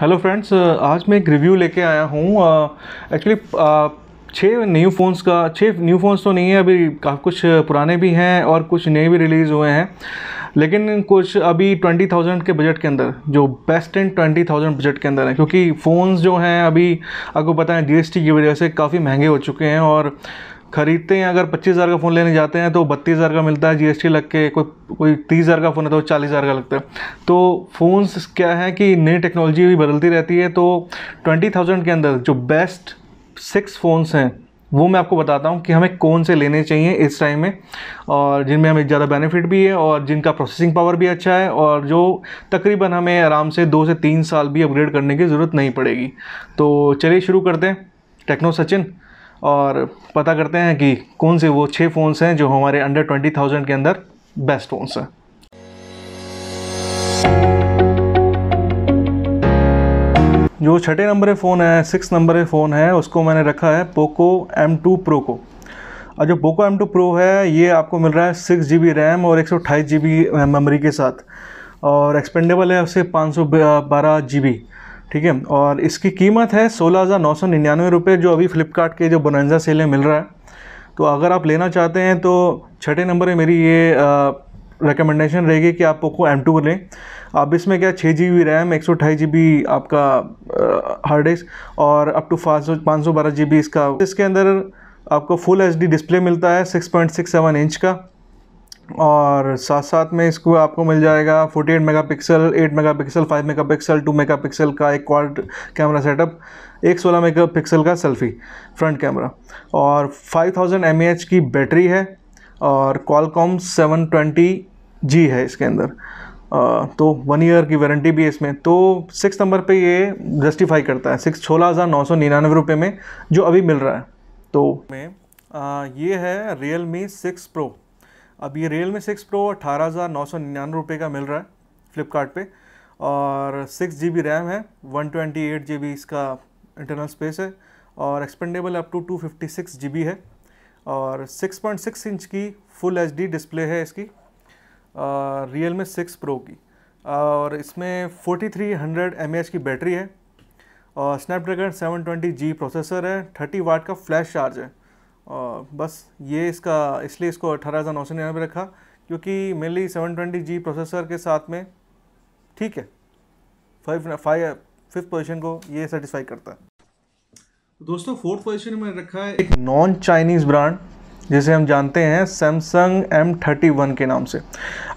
hello friends uh, आज मैं एक रिव्यू लेके आया हूँ एक्चुअली छः न्यू फ़ोन्स का छः न्यू फ़ोन्स तो नहीं है अभी काफ़ी कुछ पुराने भी हैं और कुछ नए भी रिलीज़ हुए हैं लेकिन कुछ अभी ट्वेंटी थाउजेंड के बजट के अंदर जो best in twenty thousand budget के अंदर है क्योंकि फ़ोन्स जो हैं अभी आपको पता है जीएसटी की वजह से काफ़ी महंगे हो चुके हैं और ख़रीदते हैं अगर पच्चीस हज़ार का फ़ोन लेने जाते हैं तो बत्तीस हज़ार का मिलता है जीएसटी लग के कोई कोई तीस हज़ार का फ़ोन है तो चालीस हज़ार का लगता है तो फ़ोन्स क्या है कि नई टेक्नोलॉजी भी बदलती रहती है तो ट्वेंटी थाउजेंड के अंदर जो बेस्ट सिक्स फ़ोन्स हैं वो मैं आपको बताता हूँ कि हमें कौन से लेने चाहिए इस टाइम में और जिनमें हमें ज़्यादा बेनिफिट भी है और जिनका प्रोसेसिंग पावर भी अच्छा है और जो तकरीबन हमें आराम से दो से तीन साल भी अपग्रेड करने की ज़रूरत नहीं पड़ेगी तो चलिए शुरू करते हैं टेक्नो सचिन और पता करते हैं कि कौन से वो छः फ़ोन्स हैं जो हमारे अंडर ट्वेंटी थाउजेंड के अंदर बेस्ट फ़ोन्स हैं जो छठे नंबर फ़ोन है सिक्स नंबर फ़ोन है उसको मैंने रखा है पोको एम टू प्रो को और जो पोको एम टू प्रो है ये आपको मिल रहा है सिक्स जी बी रैम और एक सौ अट्ठाईस जी बी मेमोरी के साथ और एक्सपेंडेबल है उससे पाँच सौ बारह जी बी ठीक है और इसकी कीमत है सोलह हज़ार नौ सौ निन्यानवे रुपये जो अभी फ़्लिपकार्ट के जो बनंजा सेल में मिल रहा है तो अगर आप लेना चाहते हैं तो छठे नंबर में मेरी ये रिकमेंडेशन रहेगी कि आप पोको एम टू लें आप इसमें क्या छः जी बी रैम एक सौ अठाई जी बी आपका हार्ड डिस्क और अप टू फास्ट सौ पाँच सौ बारह जी बी इसका इसके अंदर आपको फुल एच डी डिस्प्ले मिलता है six point six seven inch का और साथ साथ में इसको आपको मिल जाएगा 48 मेगापिक्सल 8 मेगापिक्सल 5 मेगापिक्सल 2 मेगापिक्सल का एक क्वाड कैमरा सेटअप एक सोलह मेगापिक्सल का सेल्फी फ्रंट कैमरा और 5000 थाउजेंड की बैटरी है और कॉलकॉम 720G है इसके अंदर तो वन ईयर की वारंटी भी है इसमें तो सिक्स नंबर पे ये जस्टिफाई करता है सिक्स सोलह हज़ार नौ सौ निन्यानवे रुपये में जो अभी मिल रहा है तो में आ, ये है रियल मी सिक्स प्रो अब ये रियल सिक्स प्रो अठारह हज़ार नौ सौ निन्यानवे रुपये का मिल रहा है फ्लिपकार्ट और सिक्स जी बी रैम है one twenty eight G B इसका इंटरनल स्पेस है और expandable up to two fifty six G B है और सिक्स पॉइंट सिक्स इंच की फुल एच डी डिस्प्ले है इसकी रियल में सिक्स प्रो की और इसमें forty three hundred M H की बैटरी है और Snapdragon seven twenty G processor है थर्टी वाट का फ्लैश चार्ज है और बस ये इसका इसलिए इसको अठारह हज़ार नौ सौ निन्यानवे रखा क्योंकि mainly seven twenty G processor के साथ में ठीक है फाइव फाइव फिफ्थ पोजिशन को ये सेटिस्फाई करता है तो दोस्तों फोर्थ पोजिशन में रखा है एक नॉन चाइनीज़ ब्रांड जिसे हम जानते हैं सैमसंग एम थर्टी वन के नाम से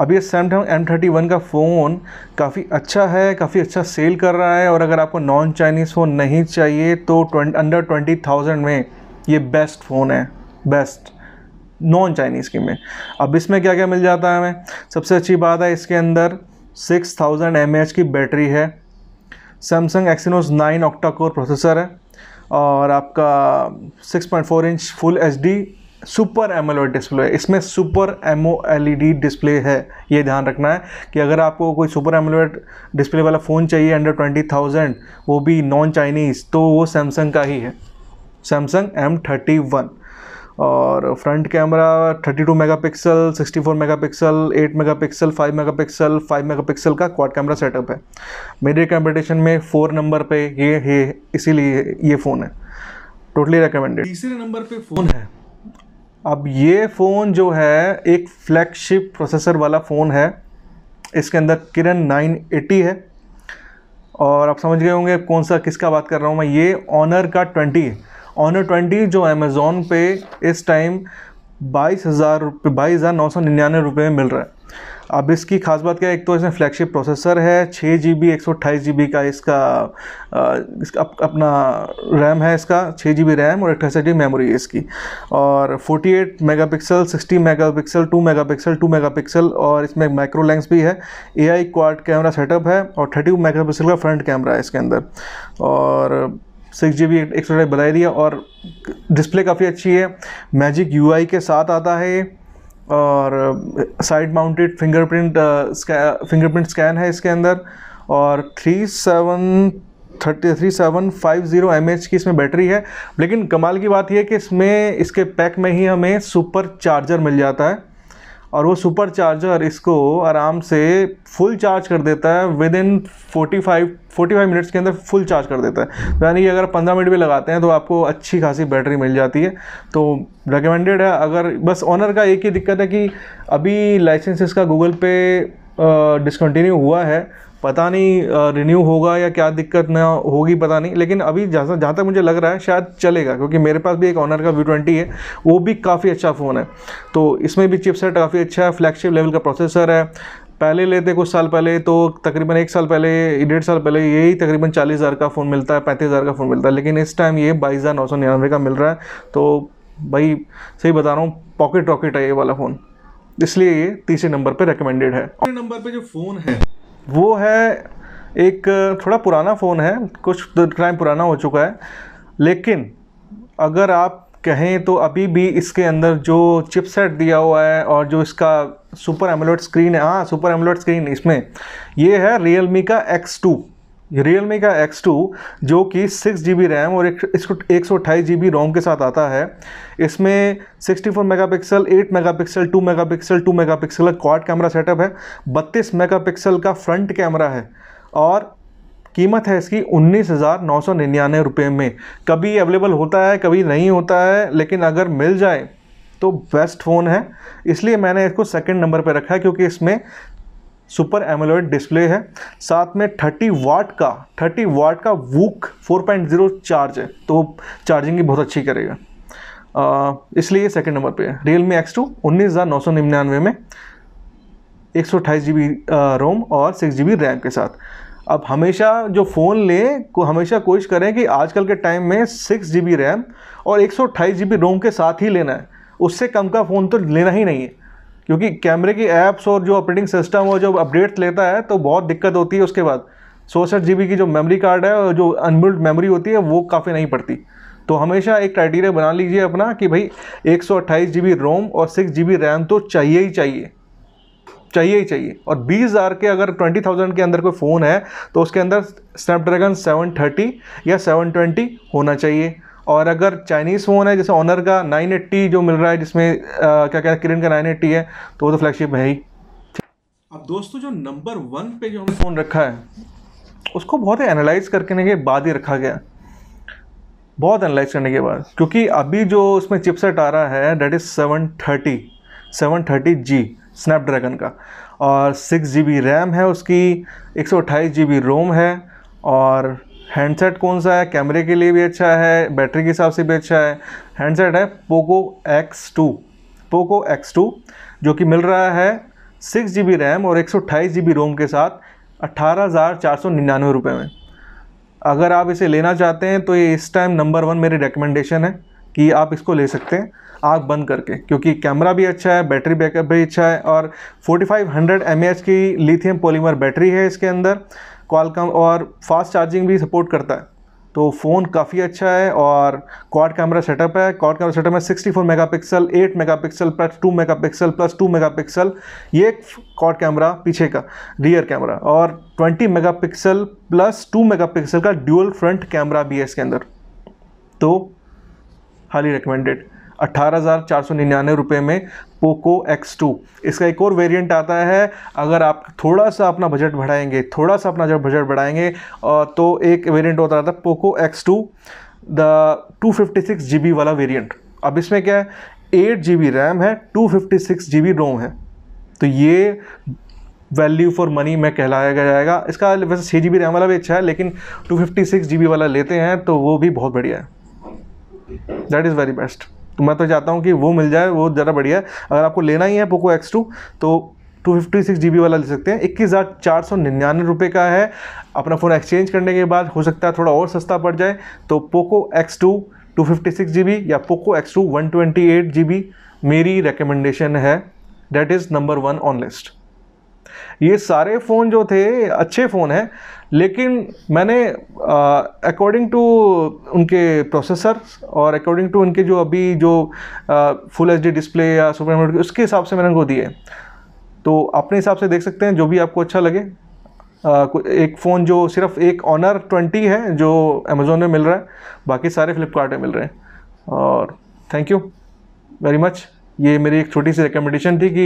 अब ये सैमसंग एम थर्टी वन का फ़ोन काफ़ी अच्छा है काफ़ी अच्छा सेल कर रहा है और अगर आपको नॉन चाइनीज़ फ़ोन नहीं चाहिए तो अंडर ट्वेंटी थाउजेंड में ये बेस्ट फ़ोन है बेस्ट नॉन चाइनीज़ की में अब इसमें क्या क्या मिल जाता है हमें सबसे अच्छी बात है इसके अंदर 6000 थाउजेंड की बैटरी है Samsung Exynos 9 octa core processor है और आपका 6.4 inch full HD super AMOLED display है इसमें सुपर एमओ एलईडी डिस्प्ले है ये ध्यान रखना है कि अगर आपको कोई सुपर एमोलॉड डिस्प्ले वाला फ़ोन चाहिए अंडर ट्वेंटी थाउजेंड वो भी नॉन चाइनीज़ तो वो सैमसंग का ही है सैमसंग एम थर्टी वन और front camera 32 megapixel 64 megapixel 8 megapixel 5 megapixel 5 megapixel का क्वाड कैमरा सेटअप है मेरे कंपटीशन में फोर नंबर पे ये है इसीलिए ये फ़ोन है टोटली रिकमेंडेड तीसरे नंबर पे फ़ोन है अब ये फ़ोन जो है एक फ्लैगशिप प्रोसेसर वाला फ़ोन है इसके अंदर किरण 980 है और आप समझ गए होंगे कौन सा किसका बात कर रहा हूँ मैं ये ऑनर का ट्वेंटी है ऑनर ट्वेंटी जो अमेज़ोन पे इस टाइम बाईस हज़ार रुपये बाईस हज़ार नौ सौ निन्यानवे रुपये में मिल रहा है अब इसकी खास बात क्या है एक तो इसमें फ्लैगशिप प्रोसेसर है छः जी बी एक सौ अट्ठाईस जी बी का इसका इसका अप, अपना रैम है इसका छः जी बी रैम और अट्ठाईस जी मेमोरी है इसकी और eight mega pixel sixty mega pixel two mega pixel two mega pixel और इसमें माइक्रो लेंस भी है A I quad camera setup है और थर्टी मेगा पिक्सल का फ्रंट कैमरा है इसके अंदर और सिक्स जी बी एक सौ बताई दिया और डिस्प्ले काफ़ी अच्छी है मैजिक यू के साथ आता है और side mounted fingerprint fingerprint scan है इसके अंदर और three seven thirty three seven five zero M H की इसमें बैटरी है लेकिन कमाल की बात यह है कि इसमें इसके पैक में ही हमें सुपर चार्जर मिल जाता है और वो सुपर चार्जर इसको आराम से फुल चार्ज कर देता है विद इन 45 45 मिनट्स के अंदर फुल चार्ज कर देता है तो यानी कि अगर 15 मिनट भी लगाते हैं तो आपको अच्छी खासी बैटरी मिल जाती है तो रिकमेंडेड है अगर बस ऑनर का एक ही दिक्कत है कि अभी लाइसेंस इसका गूगल पे डिसकन्टिन्यू हुआ है पता नहीं रिन्यू होगा या क्या दिक्कत ना होगी पता नहीं लेकिन अभी जहाँ जहाँ तक मुझे लग रहा है शायद चलेगा क्योंकि मेरे पास भी एक ऑनर का वी ट्वेंटी है वो भी काफ़ी अच्छा फ़ोन है तो इसमें भी चिपसेट काफ़ी अच्छा है फ्लैगशिप लेवल का प्रोसेसर है पहले लेते कुछ साल पहले तो तकरीबन एक साल पहले डेढ़ साल पहले यही तकरीबन चालीस हज़ार का फ़ोन मिलता है पैंतीस हज़ार का फ़ोन मिलता है लेकिन इस टाइम ये बाईस हज़ार नौ सौ निन्यानवे का मिल रहा है तो भाई सही बता रहा हूँ पॉकेट रॉकेट है ये वाला फ़ोन इसलिए ये तीसरे नंबर पे रेकमेंडेड है नंबर पे जो फ़ोन है वो है एक थोड़ा पुराना फ़ोन है कुछ टाइम तो पुराना हो चुका है लेकिन अगर आप कहें तो अभी भी इसके अंदर जो चिपसेट दिया हुआ है और जो इसका सुपर एमोलेट स्क्रीन है हाँ सुपर एमोलेट स्क्रीन इसमें यह है रियल मी का एक्स टू रियल मी का X2 जो कि सिक्स जी बी रैम और एक सौ अट्ठाईस जी बी रोम के साथ आता है इसमें 64 मेगापिक्सल 8 मेगापिक्सल 2 मेगापिक्सल 2 मेगापिक्सल का क्वाड कैमरा सेटअप है 32 मेगापिक्सल का फ्रंट कैमरा है और कीमत है इसकी उन्नीस हज़ार नौ सौ निन्यानवे रुपये में कभी अवेलेबल होता है कभी नहीं होता है लेकिन अगर मिल जाए तो बेस्ट फ़ोन है इसलिए मैंने इसको सेकंड नंबर पर रखा है क्योंकि इसमें सुपर एमोलॉइड डिस्प्ले है साथ में 30 वाट का 30 वाट का वूक 4.0 चार्ज है तो वो चार्जिंग भी बहुत अच्छी करेगा इसलिए सेकेंड नंबर पे है रियल मी एक्स टू उन्नीस हज़ार नौ सौ निन्यानवे में एक सौ जी बी रोम और सिक्स जी बी रैम के साथ अब हमेशा जो फ़ोन लें को हमेशा कोशिश करें कि आजकल के टाइम में सिक्स जी बी रैम और एक सौ जी बी रोम के साथ ही लेना है उससे कम का फ़ोन तो लेना ही नहीं है क्योंकि कैमरे की ऐप्स और जो ऑपरेटिंग सिस्टम और जो अपडेट्स लेता है तो बहुत दिक्कत होती है उसके बाद सोसठ जी की जो मेमोरी कार्ड है और जो अनबिल्ड मेमोरी होती है वो काफ़ी नहीं पड़ती तो हमेशा एक क्राइटेरिया बना लीजिए अपना कि भाई एक सौ रोम और सिक्स जी रैम तो चाहिए ही चाहिए चाहिए ही चाहिए और बीस हज़ार के अगर ट्वेंटी थाउजेंड के अंदर कोई फ़ोन है तो उसके अंदर स्नैपड्रैगन सेवन थर्टी या सेवन ट्वेंटी होना चाहिए और अगर चाइनीज़ फ़ोन है जैसे ऑनर का 980 जो मिल रहा है जिसमें आ, क्या कहते हैं किरण का 980 है तो वो तो फ्लैगशिप है ही अब दोस्तों जो नंबर वन पे जो हमने फ़ोन रखा है उसको बहुत ही एनालाइज करने के बाद ही रखा गया बहुत एनालाइज करने के बाद क्योंकि अभी जो उसमें चिपसेट आ रहा है that is seven thirty seven thirty G Snapdragon का और सिक्स जी बी रैम है उसकी एक सौ अट्ठाईस जी बी रोम है और हैंडसेट कौन सा है कैमरे के लिए भी अच्छा है बैटरी के हिसाब से भी अच्छा है हैंडसेट है Poco X two Poco X two जो कि मिल रहा है सिक्स जी बी रैम और एक सौ अट्ठाईस जी बी रोम के साथ अट्ठारह हज़ार चार सौ निन्यानवे रुपये में अगर आप इसे लेना चाहते हैं तो ये इस टाइम नंबर वन मेरी रिकमेंडेशन है कि आप इसको ले सकते हैं आग बंद करके क्योंकि कैमरा भी अच्छा है बैटरी बैकअप भी अच्छा है और 4500 फाइव की लिथियम पॉलीमर बैटरी है इसके अंदर क्वालकम और फास्ट चार्जिंग भी सपोर्ट करता है तो फ़ोन काफ़ी अच्छा है और क्वाड कैमरा सेटअप है क्वाड कैमरा सेटअप में 64 megapixel 8 megapixel plus 2 megapixel plus 2 megapixel ये एक क्वाड कैमरा पीछे का रियर कैमरा और 20 मेगापिक्सल प्लस 2 मेगापिक्सल का ड्यूअल फ्रंट कैमरा भी है इसके अंदर तो हाईली रिकमेंडेड अट्ठारह रुपये में पोको X2 इसका एक और वेरिएंट आता है अगर आप थोड़ा सा अपना बजट बढ़ाएंगे थोड़ा सा अपना जब बजट बढ़ाएंगे तो एक वेरिएंट होता रहता है पोको X2 द 256 जीबी वाला वेरिएंट अब इसमें क्या है एट जी रैम है टू फिफ्टी सिक्स रोम है तो ये वैल्यू फॉर मनी में कहलाया जाएगा इसका वैसे छः जी रैम वाला भी अच्छा है लेकिन टू फिफ्टी सिक्स वाला लेते हैं तो वो भी बहुत बढ़िया है दैट इज़ वेरी बेस्ट तो मैं तो चाहता हूँ कि वो मिल जाए वो ज़्यादा बढ़िया है अगर आपको लेना ही है पोको एक्स टू तो two fifty six G B वाला ले सकते हैं इक्कीस हज़ार चार सौ निन्यानवे रुपये का है अपना फ़ोन एक्सचेंज करने के बाद हो सकता है थोड़ा और सस्ता पड़ जाए तो Poco X two two fifty six G B या Poco X two one twenty eight G B मेरी रिकमेंडेशन है that is number one on list ये सारे फ़ोन जो थे अच्छे फ़ोन हैं लेकिन मैंने अकॉर्डिंग टू उनके प्रोसेसर और अकॉर्डिंग टू उनके जो अभी जो फुल एच डिस्प्ले या सुपर उसके हिसाब से मैंने उनको दिए तो अपने हिसाब से देख सकते हैं जो भी आपको अच्छा लगे Uh, एक फ़ोन जो सिर्फ एक ऑनर ट्वेंटी है जो अमेज़ोन में मिल रहा है बाकी सारे फ्लिपकार्ट में मिल रहे हैं और थैंक यू वेरी मच ये मेरी एक छोटी सी रिकमेंडेशन थी कि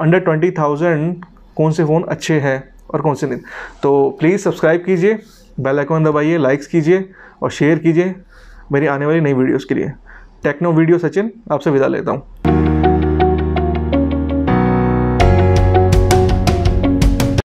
अंडर ट्वेंटी थाउजेंड कौन से फ़ोन अच्छे हैं और कौन से नहीं तो प्लीज़ सब्सक्राइब कीजिए बेल आइकन दबाइए लाइक्स कीजिए और शेयर कीजिए मेरी आने वाली नई वीडियोस के लिए टेक्नो वीडियो सचिन आपसे विदा लेता हूँ